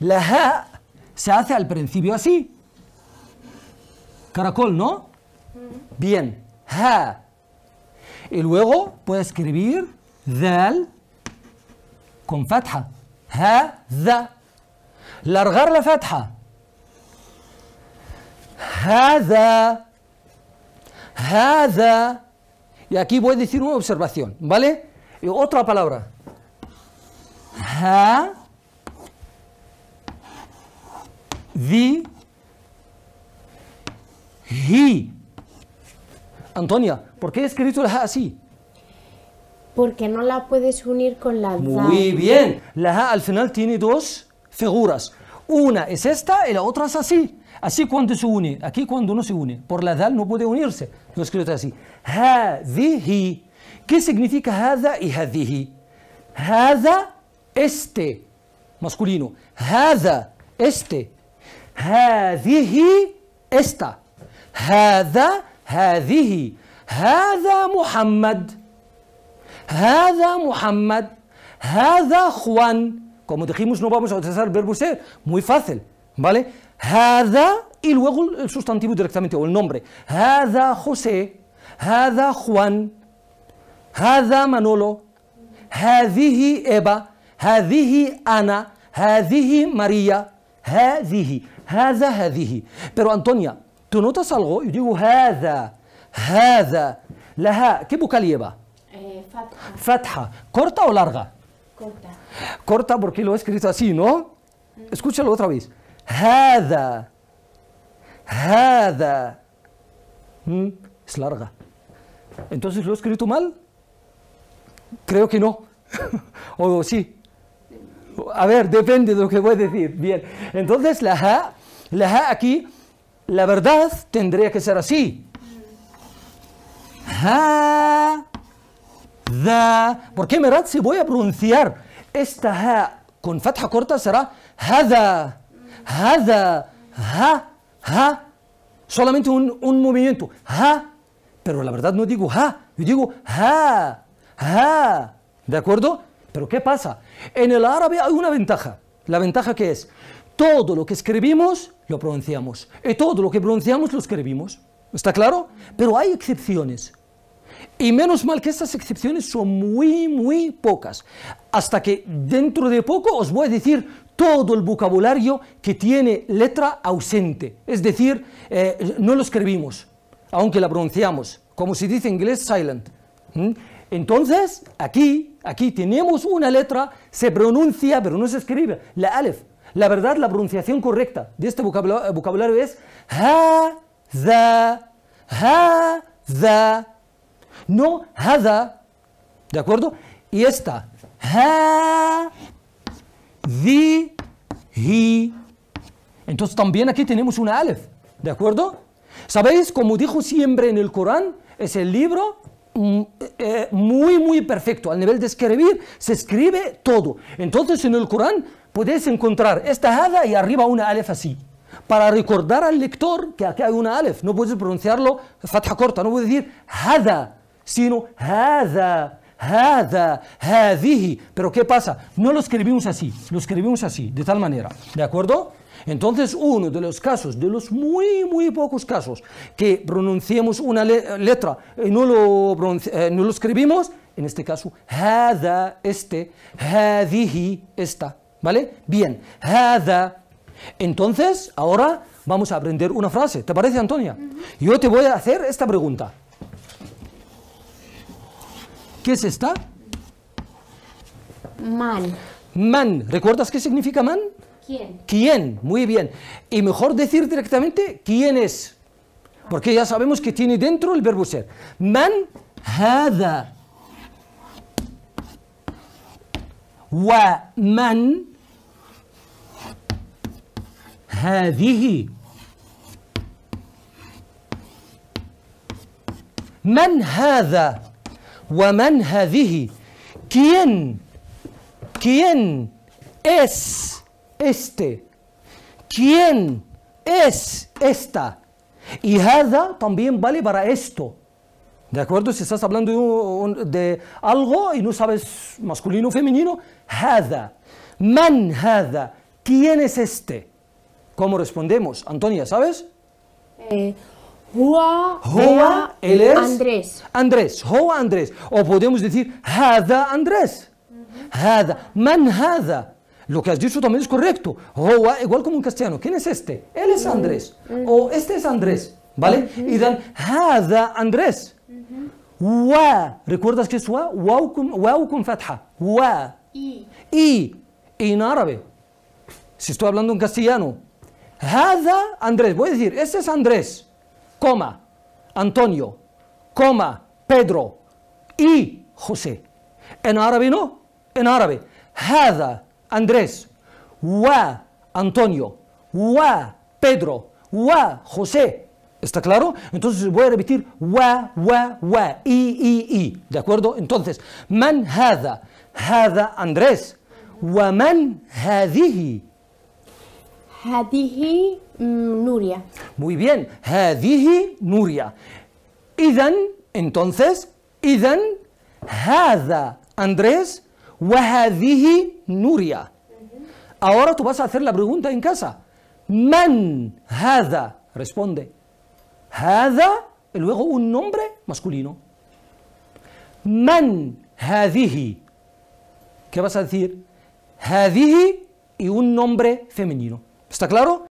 La ha se hace al principio así. Caracol, ¿no? Bien. Ha. Y luego puede escribir dal con fatja Ha, da. Largar la fatha. Hada. da Y aquí voy a decir una observación, ¿vale? Y otra palabra. Ha. the, he. Antonia, ¿por qué he escrito la ha así? Porque no la puedes unir con la Muy bien. La ha al final tiene dos figuras. Una es esta y la otra es así. Así cuando se une. Aquí cuando no se une. Por la dal no puede unirse. Lo escrito así. Hadihi. ¿Qué significa hada y hadihi? Hada, este, masculino. Hada, este, هذه استا هذا هذه هذا محمد هذا محمد هذا خوان كما ديخيموس نو vamos a utilizar verbo ser muy fácil ¿vale? هذا y luego el sustantivo directamente o el nombre هذا José هذا خوان هذا منولو هذه إبا هذه أنا هذه ماريا هذه pero Antonia tú notas algo yo digo هذا هذا qué boca lleva eh, FATHA. corta o larga corta corta porque lo he escrito así no mm. escúchalo otra vez هذا هذا mm, es larga entonces lo he escrito mal creo que no o sí a ver, depende de lo que voy a decir. Bien, entonces la ha, la ha aquí, la verdad tendría que ser así. Ha, da. qué, verdad si voy a pronunciar esta ha con fatha corta será ha-da, ha, ha. Solamente un, un movimiento. Ha. Pero la verdad no digo ha, yo digo ha, ha. ¿De acuerdo? Pero ¿qué pasa? En el árabe hay una ventaja. La ventaja que es, todo lo que escribimos lo pronunciamos. Y todo lo que pronunciamos lo escribimos. ¿Está claro? Pero hay excepciones. Y menos mal que esas excepciones son muy, muy pocas. Hasta que dentro de poco os voy a decir todo el vocabulario que tiene letra ausente. Es decir, eh, no lo escribimos, aunque la pronunciamos. Como se dice en inglés, silent. ¿Mm? Entonces, aquí, aquí tenemos una letra, se pronuncia, pero no se escribe, la alef. La verdad, la pronunciación correcta de este eh, vocabulario, es ha-za, no hada, ¿de acuerdo? Y esta, ha zi hi. Entonces también aquí tenemos una alef, ¿de acuerdo? ¿Sabéis? Como dijo siempre en el Corán, es el libro eh, muy, muy perfecto. Al nivel de escribir, se escribe todo. Entonces, en el Corán puedes encontrar esta hada y arriba una alef así. Para recordar al lector que aquí hay una alef. No puedes pronunciarlo fatha corta. No puedes decir hada, sino hada. Hada, hadihi. Pero ¿qué pasa? No lo escribimos así, lo escribimos así, de tal manera. ¿De acuerdo? Entonces, uno de los casos, de los muy, muy pocos casos que pronunciamos una letra y no lo, eh, no lo escribimos, en este caso, hada, este, hadihi, esta. ¿Vale? Bien, hada. Entonces, ahora vamos a aprender una frase. ¿Te parece, Antonia? Yo te voy a hacer esta pregunta. ¿Qué es esta? Man. Man. ¿Recuerdas qué significa man? ¿Quién? ¿Quién? Muy bien. Y mejor decir directamente quién es. Porque ya sabemos que tiene dentro el verbo ser. Man hada. Wa man hadihi. hada, wa man hadihi. ¿Quién? es...? este. ¿Quién es esta? Y hada también vale para esto. ¿De acuerdo? Si estás hablando de, algo y no sabes masculino o femenino, hada. Man hada. ¿Quién es este? ¿Cómo respondemos? Antonia, ¿sabes? Eh, Hua, él es Andrés. Andrés, Hua Andrés. O podemos decir hada Andrés. Hada. Man hada. Lo que has dicho también es correcto. igual como un castellano. ¿Quién es este? Él es Andrés. O este es Andrés. ¿Vale? Y dan, hada Andrés. ¿Recuerdas qué es wa? fatha. Wa. Y. Y. En árabe. Si estoy hablando en castellano. Hada Andrés. Voy a decir, este es Andrés. Coma. Antonio. Coma. Pedro. Y José. En árabe no. En árabe. Hada. Andrés, wa Antonio, wa Pedro, wa José. ¿Está claro? Entonces voy a repetir wa, wa, wa, i, i, i. ¿De acuerdo? Entonces, man hada, hada Andrés, wa man hadihi. Hadihi mm, Nuria. Muy bien, hadihi Nuria. Idan, entonces, idan, hada Andrés, Nuria. Ahora tú vas a hacer la pregunta en casa. Man hada. Responde. Hada y luego un nombre masculino. Man hadihi. ¿Qué vas a decir? Hadihi y un nombre femenino. ¿Está claro?